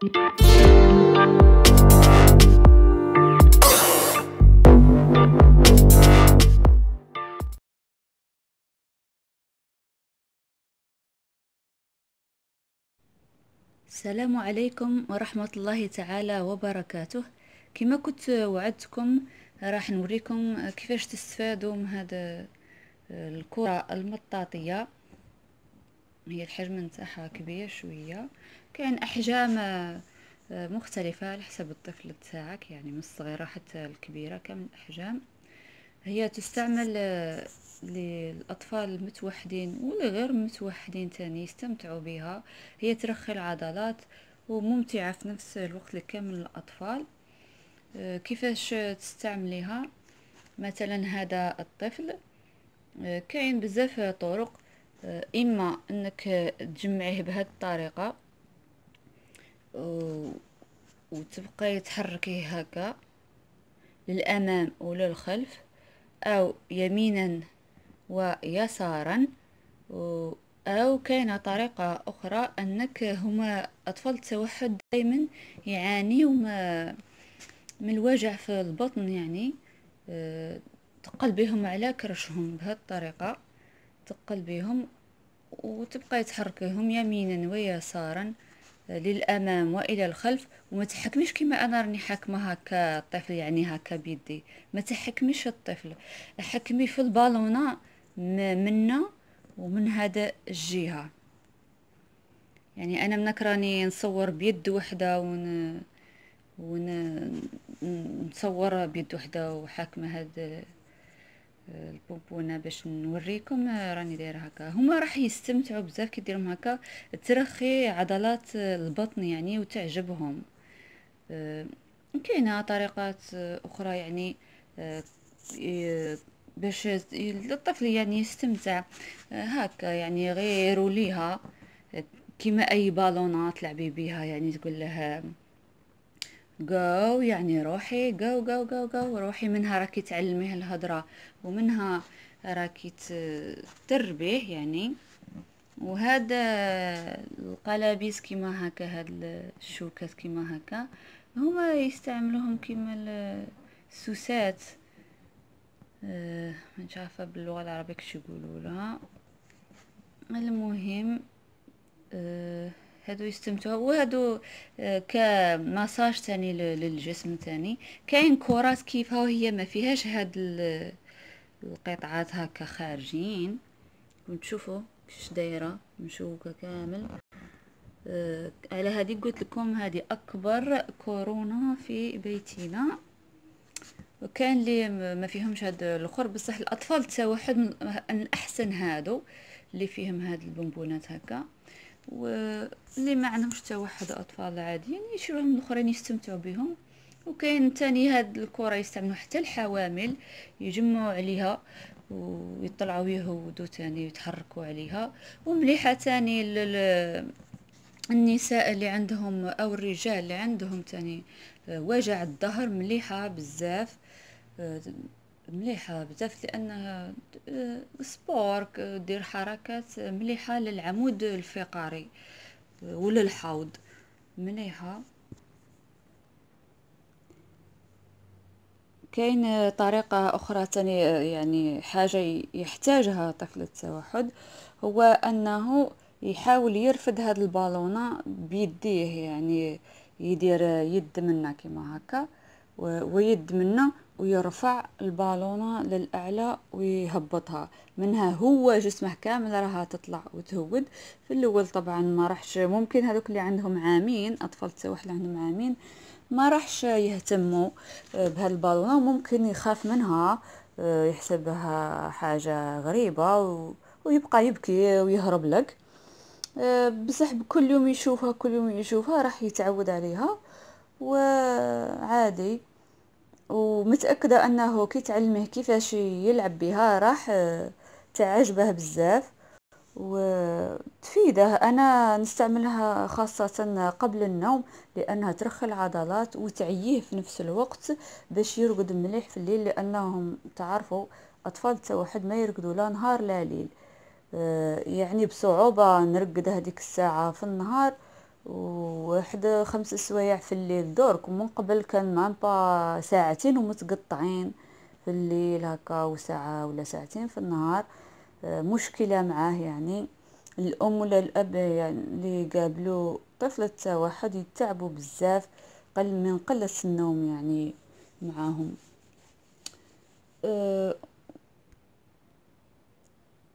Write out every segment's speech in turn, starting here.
السلام عليكم ورحمة الله تعالى وبركاته كما كنت وعدتكم راح نوريكم كيفاش تستفادوا من هذا الكرة المطاطية هي الحجم نتاعها كبير شويه كاين احجام آه، مختلفه على حسب الطفل تاعك يعني من الصغيره حتى الكبيره كامل الاحجام هي تستعمل آه، للاطفال المتوحدين ولا غير متوحدين تاني يستمتعوا بها هي ترخي العضلات وممتعه في نفس الوقت لكامل الاطفال آه، كيفاش تستعمليها مثلا هذا الطفل كاين بزاف طرق اما انك تجمعيه بهاد الطريقه وتبقاي تحركيه هكا للامام الخلف او يمينا ويسارا او كاينه طريقه اخرى انك هما اطفال التوحد دائما يعانيو من الوجع في البطن يعني آه، تقلبيهم على كرشهم بهذه الطريقه تقلبيهم وتبقى تحركيهم يمينا ويسارا آه، للامام والى الخلف وما تحكميش كما انا راني حاكمه هكا الطفل يعني هكا بيدي ما تحكميش الطفل حكمي في البالونه منا ومن هذا الجهه يعني انا منك راني نصور بيد وحده ون نصور بيد وحده وحاكمه هذا البوبونه باش نوريكم آه، راني دايره هكا هما راح يستمتعوا بزاف كي ديرهم هكا ترخي عضلات البطن يعني وتعجبهم آه، كاينه طريقات آه، اخرى يعني باش الطفل يعني يستمتع هكا يعني غيروا ليها كيما اي بالونات تلعبي بيها يعني تقول له جو يعني روحي جو جو جو جو روحي منها راكي تعلميه الهضرة ومنها راكي تربيه يعني وهذا القلابيس كيما هكا هاد الشوكات كيما هكا هما يستعملوهم كيما السوسات أه عارفه باللغه العربيه كيش يقولوا لها المهم أه هادو يستمتعوا وهادو آه، كمساج تاني للجسم تاني كاين كرات كيفها وهي ما فيهاش هاد القطعات هكا خارجين كنت كش دايره مشوكه كامل آه، على هذه قلت لكم هذه اكبر كورونا في بيتنا وكان لي ما فيهمش هاد الاخر بصح الاطفال تاع واحد من احسن هادو اللي فيهم هاد البونبونات هكا واللي ما عندهمش حتى واحد اطفال عاديين يشروهم الاخرين يستمتعوا بهم وكاين تاني هاد الكره يستعملوا حتى الحوامل يجمعوا عليها ويطلعوا ودو تاني يتحركوا عليها ومليحه تاني لل... النساء اللي عندهم او الرجال اللي عندهم تاني آه، وجع الظهر مليحه بزاف آه، مليحه بزاف لانها آه، سبور آه، دير حركات مليحه للعمود الفقري آه، وللحوض مليحه كاين طريقة أخرى تاني يعني حاجة يحتاجها طفل التوحد هو أنه يحاول يرفد هاد البالونة بيديه يعني يدير يد منا كما هكا ويد منا ويرفع البالونة للأعلى ويهبطها منها هو جسمه كامل راها تطلع وتهود في الأول طبعا ما راحش ممكن هذوك اللي عندهم عامين أطفال تسوح اللي عندهم عامين ما راحش يهتموا آه، بهالبالونة وممكن يخاف منها آه، يحسبها حاجة غريبة ويبقى يبكي ويهرب لك آه، بصح كل يوم يشوفها كل يوم يشوفها راح يتعود عليها وعادي ومتأكدة أنه كي تعلمه كيفاش يلعب بها راح آه، تعجبه بزاف وتفيده أنا نستعملها خاصة قبل النوم لأنها ترخي العضلات وتعييه في نفس الوقت باش يرقد مليح في الليل لأنهم تعرفوا أطفال واحد ما يرقدوا لا نهار لا ليل آه، يعني بصعوبة نرقد هذيك الساعة في النهار وواحد خمس سوايع في الليل دورك ومن قبل كان با ساعتين ومتقطعين في الليل هكا وساعة ولا ساعتين في النهار آه، مشكلة معاه يعني الأم ولا الأب يعني اللي قابلو طفل واحد يتعبوا بزاف قل من قلة النوم يعني معاهم أه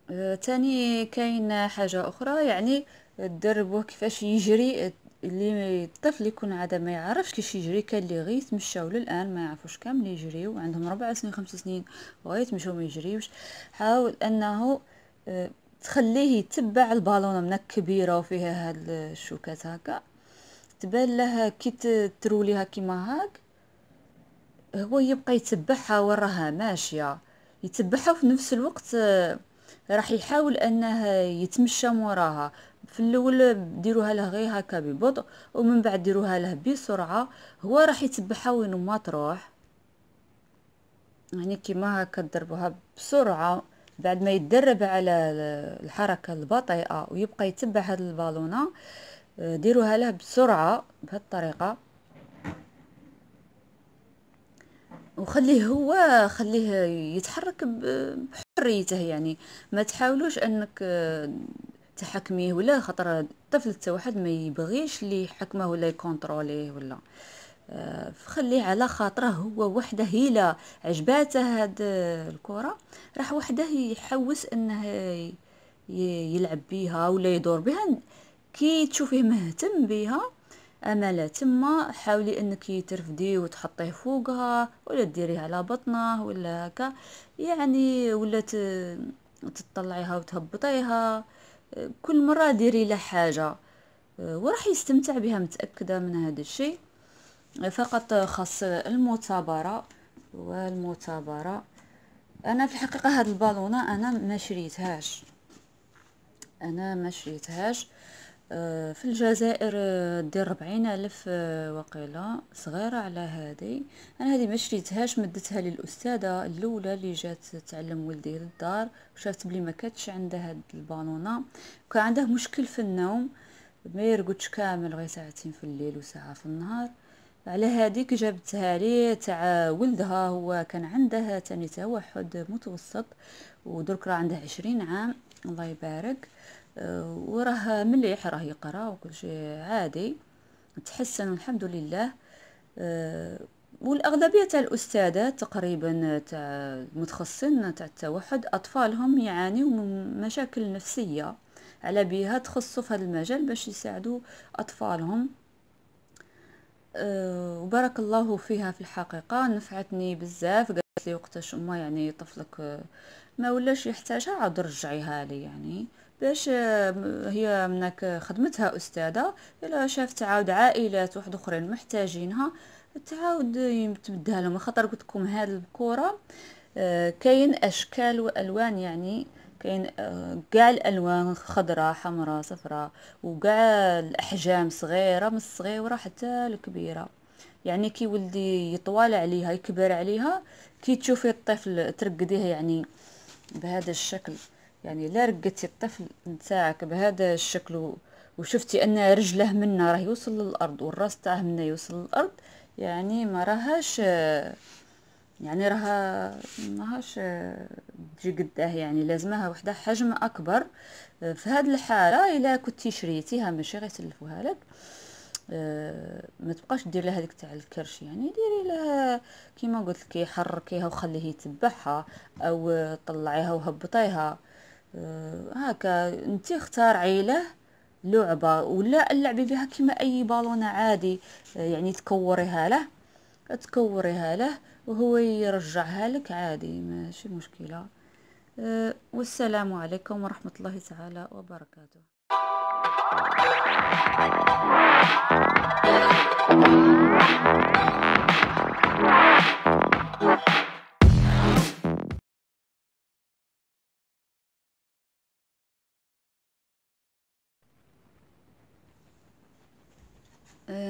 أه تاني كاين حاجة أخرى يعني تدربوه كيفاش يجري اللي الطفل يكون عاده ما يعرفش كيفاش يجري كان اللي غير يتمشاو للان ما يعرفوش كامل يجريو عندهم ربع سنين خمس سنين وغير يتمشاو ما يجريوش حاول انه آه، تخليه يتبع البالونه منك كبيره وفيها هاد الشوكات هكا تبان لها كي تروليها كيما هاك هو يبقى يتبعها وراها ماشيه يتبعها في نفس الوقت آه، راح يحاول انه يتمشى موراها في الاول ديروها له غير هكا ببطء ومن بعد ديروها له بسرعه هو راح يتبعها وين ما تروح يعني كيما هكا تضربوها بسرعه بعد ما يتدرب على الحركه البطيئه ويبقى يتبع هاد البالونه آه، ديروها له بسرعه بهاد الطريقه وخليه هو خليه يتحرك بحريته يعني ما تحاولوش انك آه، تحكميه ولا خطر الطفل حتى واحد ما يبغيش اللي يحكمه ولا يكونتروليه ولا آه، فخليه على خاطره هو وحده هيلا عجباته هاد الكره راح وحده يحوس انه يلعب بيها ولا يدور بها كي تشوفيه مهتم بيها لا تما حاولي انك ترفديه وتحطيه فوقها ولا ديريه على بطنه ولا هكا يعني ولا تطلعيها وتهبطيها كل مرة ديري له حاجة وراح يستمتع بها متأكدة من هذا الشيء فقط خاص المتابرة والمتابرة انا في الحقيقه هاد البالونه انا ما شريتهاش انا ما شريتهاش آه، في الجزائر آه، دير ربعين ألف آه، وقيلة صغيرة على هذه أنا هذه ما شريتهاش مدتها للأستاذة الأولى اللي جات تعلم ولدي للدار وشافت بلي ما كاتش عندها هاد البالونة وكان عنده مشكل في النوم ما يرقدش كامل غير ساعتين في الليل وساعة في النهار على هذيك جابتها لي تاع ولدها هو كان عنده تاني توحد متوسط ودرك راه عنده عشرين عام الله يبارك وراه مليح راه يقرا وكل شيء عادي تحسن الحمد لله آه، والاغلبيه تاع الاستاذات تقريبا تاع المتخصصين تاع التوحد اطفالهم يعانيوا من مشاكل نفسيه على بها تخصصوا في هذا المجال باش يساعدوا اطفالهم آه، وبارك الله فيها في الحقيقة نفعتني بزاف قالت لي وقتاش أمها يعني طفلك آه، ما ولاش يحتاجها عاد رجعيها لي يعني باش هي منك خدمتها أستاذة إلا شافت عاود عائلات واحد أخرين محتاجينها تعاود تمدها لهم خاطر قلت لكم هاد الكرة آه، كاين أشكال وألوان يعني كاين كاع آه، الالوان خضراء حمراء صفراء وكاع الاحجام صغيره من الصغيره حتى الكبيره يعني كي ولدي يطوال عليها يكبر عليها كي تشوفي الطفل ترقديه يعني بهذا الشكل يعني لا رقدتي الطفل نتاعك بهذا الشكل وشفتي ان رجله منا راه يوصل للارض والراس تاعه منا يوصل للارض يعني ما راهاش يعني راها ماهاش تجي قداه يعني لازمها وحده حجم اكبر في هاد الحاله الا كنتي شريتيها ماشي غير تلفوها لك ما تبقاش دير لها هذيك تاع الكرش يعني ديري لها كيما قلت لك حركيها وخليه يتبعها او طلعيها وهبطيها آه، هكا انت اختار له لعبة ولا اللعبي بها كما أي بالونة عادي آه، يعني تكوريها له تكوريها له وهو يرجعها لك عادي ماشي مشكلة آه، والسلام عليكم ورحمة الله تعالى وبركاته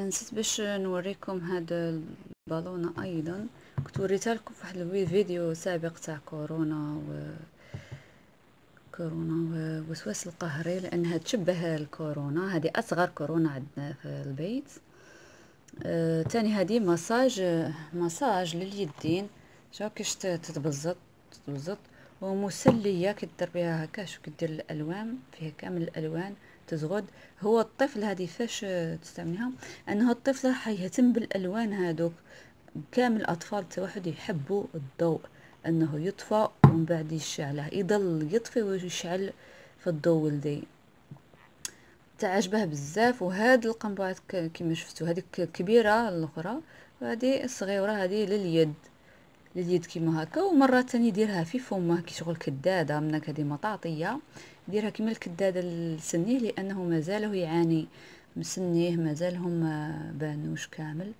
نسيت باش نوريكم هاد البالونة ايضا كنت وريتها لكم في واحد الفيديو سابق تاع كورونا و كورونا ووسواس القهري لانها تشبه الكورونا هذه اصغر كورونا عندنا في البيت آه تاني هذه مساج مساج لليدين شوف كيش تتبزط تتبزط ومسليه كدير بها هكا شو كدير الالوان فيها كامل الالوان تزغد هو الطفل هذه فاش تستعملها انه الطفل راح يهتم بالالوان هذوك كامل الاطفال التوحد يحبوا الضوء انه يطفى ومن بعد يشعله يضل يطفي ويشعل في الضوء ولدي تعجبه بزاف وهاد القنبعات كما شفتوا هذيك كبيره الاخرى وهذه الصغيره هذه لليد اليد كيما هكا ومره تاني ديرها في فمه كي شغل كداده منك هذه مطاطيه ديرها كيما الكداده لسنيه لانه مازاله يعاني مسنيه مازالهم آه، بانوش كامل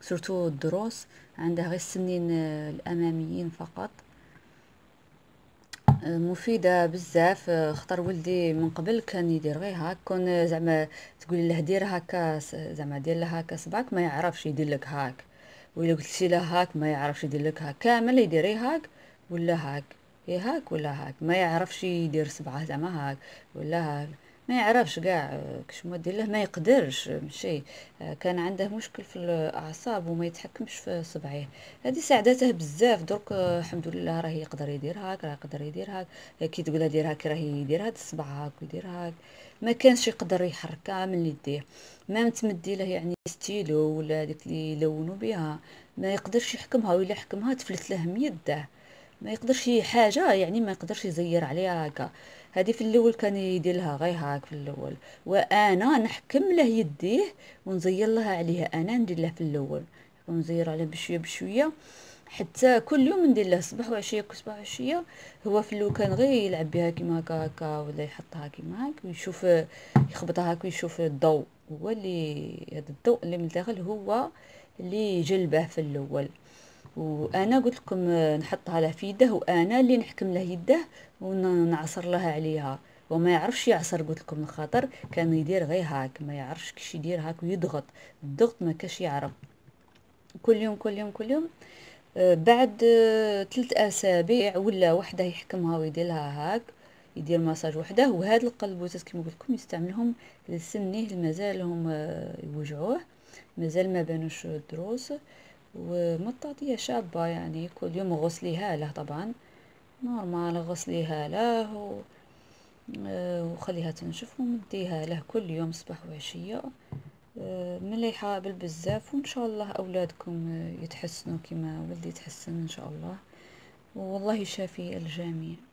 سورتو الدروس عندها غير السنين آه، الاماميين فقط آه، مفيده بزاف خطر ولدي من قبل كان يدير غير هاك كون زعما تقولي له دير هكا زعما دير له هكا صباك ما يعرفش يدير لك هاك ولا قلتي لها هاك ما يعرفش يدير لك هاك كامل يدير هاك ولا هاك يا هاك ولا هاك ما يعرفش يدير سبعة زعما هاك ولا هاك ما يعرفش كاع كش مودي له ما يقدرش ماشي كان عنده مشكل في الاعصاب وما يتحكمش في صبعيه هذه ساعدته بزاف درك الحمد لله راه يقدر يدير هاك راه يقدر يدير هاك كي تقول دير هاك راه يدير هاد الصبع هاك ويدير هاك ما كانش يقدر يحركها من يديه ما متمدي له يعني ستيلو ولا ديك اللي يلونوا بها ما يقدرش يحكمها ولا حكمها تفلت له من يده ما يقدرش حاجه يعني ما يقدرش يزير عليها هكا هذه في الاول كان يديرها غير هاك في الاول وانا نحكم له يديه ونزير لها عليها انا ندير له في الاول ونزير عليه بشويه بشويه حتى كل يوم ندير له صباح وعشيه صباح وعشيه هو في الاول كان غير يلعب بها كيما هكا هكا ولا يحطها كيما هكا ويشوف يخبطها هكا ويشوف الضوء هو اللي هذا الضوء اللي من الداخل هو اللي جلبه في الاول وانا قلت لكم نحطها له في يده وانا اللي نحكم له يده ونعصر لها عليها وما يعرفش يعصر قلت لكم الخاطر كان يدير غير هاك ما يعرفش كيش يدير هاك ويضغط الضغط ما كاش يعرف كل يوم كل يوم كل يوم آه، بعد ثلاث آه، اسابيع ولا وحده يحكمها لها هاك يدير مساج وحده وهذا القلبوزات كيما قلت لكم يستعملهم لسنيه مازالهم آه، يوجعوه مازال ما بانوش الدروس ومطاطية شابة يعني كل يوم غسليها له طبعا نورمال غسليها له و... آه، وخليها تنشف ومديها له كل يوم صباح وعشية آه، مليحة بالبزاف وإن شاء الله أولادكم يتحسنوا كما ولدي تحسن إن شاء الله والله يشافي الجميع